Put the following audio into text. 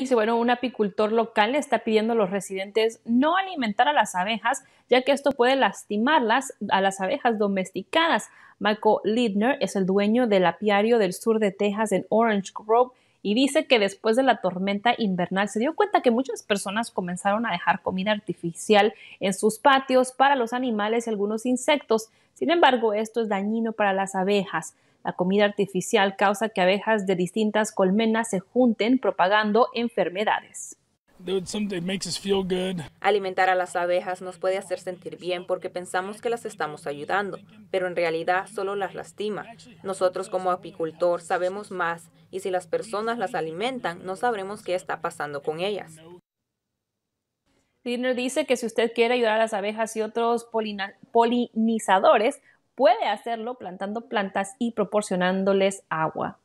Dice, bueno, un apicultor local está pidiendo a los residentes no alimentar a las abejas, ya que esto puede lastimarlas a las abejas domesticadas. Michael Lidner es el dueño del apiario del sur de Texas en Orange Grove y dice que después de la tormenta invernal se dio cuenta que muchas personas comenzaron a dejar comida artificial en sus patios para los animales y algunos insectos. Sin embargo, esto es dañino para las abejas. La comida artificial causa que abejas de distintas colmenas se junten propagando enfermedades. Alimentar a las abejas nos puede hacer sentir bien porque pensamos que las estamos ayudando, pero en realidad solo las lastima. Nosotros como apicultor sabemos más y si las personas las alimentan no sabremos qué está pasando con ellas. Dinner dice que si usted quiere ayudar a las abejas y otros polinizadores, puede hacerlo plantando plantas y proporcionándoles agua.